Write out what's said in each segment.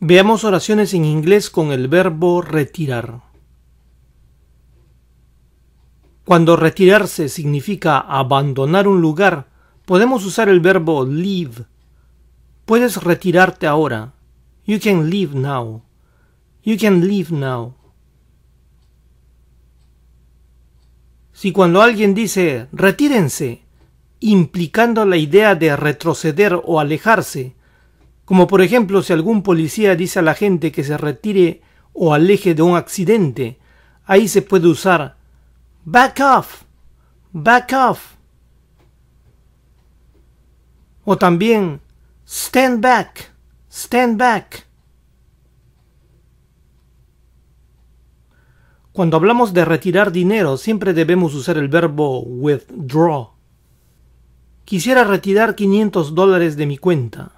Veamos oraciones en inglés con el verbo retirar. Cuando retirarse significa abandonar un lugar, podemos usar el verbo leave. Puedes retirarte ahora. You can leave now. You can leave now. Si cuando alguien dice retírense, implicando la idea de retroceder o alejarse, como por ejemplo si algún policía dice a la gente que se retire o aleje de un accidente, ahí se puede usar back off, back off. O también stand back, stand back. Cuando hablamos de retirar dinero, siempre debemos usar el verbo withdraw. Quisiera retirar 500 dólares de mi cuenta.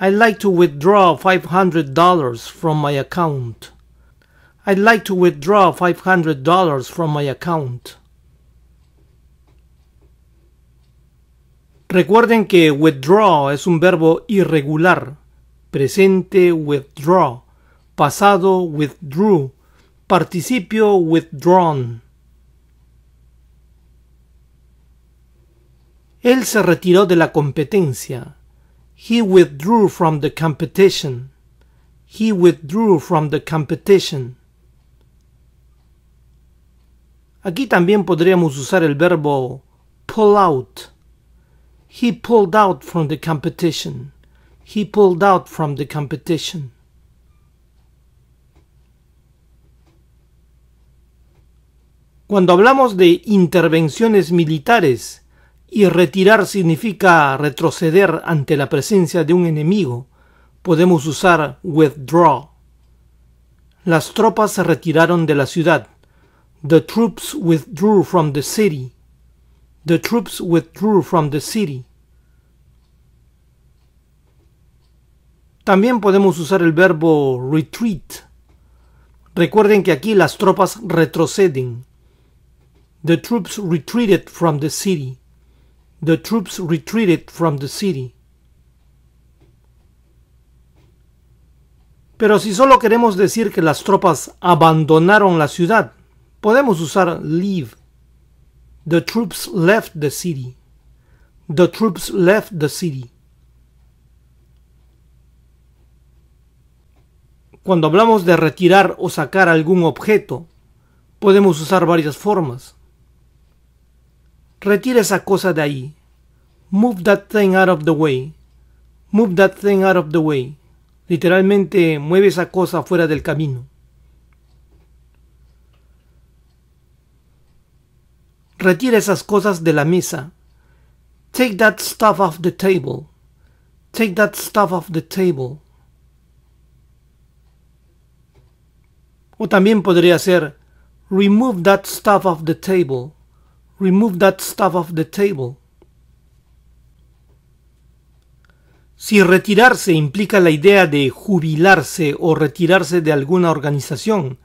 I'd like to withdraw $500 from my account. I'd like to withdraw $500 from my account. Recuerden que withdraw es un verbo irregular. Presente withdraw, pasado withdrew, participio withdrawn. Él se retiró de la competencia. He withdrew from the competition. He withdrew from the competition. Aquí también podríamos usar el verbo pull out. He pulled out from the competition. He pulled out from the competition. Cuando hablamos de intervenciones militares, y retirar significa retroceder ante la presencia de un enemigo, podemos usar withdraw. Las tropas se retiraron de la ciudad. The troops withdrew from the city. The troops withdrew from the city. También podemos usar el verbo retreat. Recuerden que aquí las tropas retroceden. The troops retreated from the city the troops retreated from the city. Pero si solo queremos decir que las tropas abandonaron la ciudad, podemos usar leave. The troops left the city. The troops left the city. Cuando hablamos de retirar o sacar algún objeto, podemos usar varias formas. Retira esa cosa de ahí. Move that thing out of the way. Move that thing out of the way. Literalmente, mueve esa cosa fuera del camino. Retira esas cosas de la mesa. Take that stuff off the table. Take that stuff off the table. O también podría ser, remove that stuff off the table remove that stuff off the table. Si retirarse implica la idea de jubilarse o retirarse de alguna organización,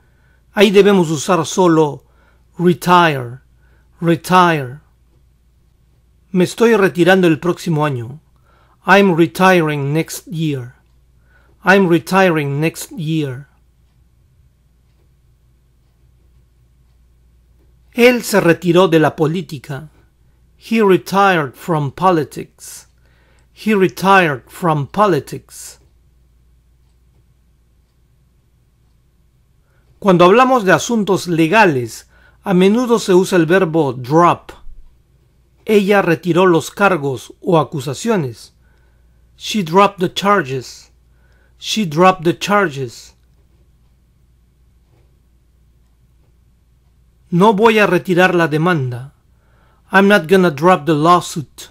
ahí debemos usar solo retire, retire. Me estoy retirando el próximo año. I'm retiring next year. I'm retiring next year. Él se retiró de la política. He retired from politics. He retired from politics. Cuando hablamos de asuntos legales, a menudo se usa el verbo drop. Ella retiró los cargos o acusaciones. She dropped the charges. She dropped the charges. No voy a retirar la demanda. I'm not gonna drop the lawsuit.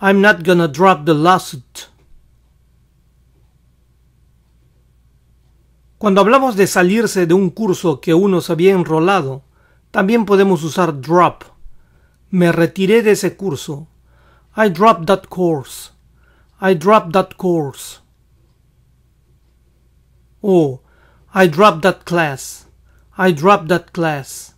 I'm not gonna drop the lawsuit. Cuando hablamos de salirse de un curso que uno se había enrolado, también podemos usar drop. Me retiré de ese curso. I dropped that course. I dropped that course. O oh, I dropped that class. I dropped that class.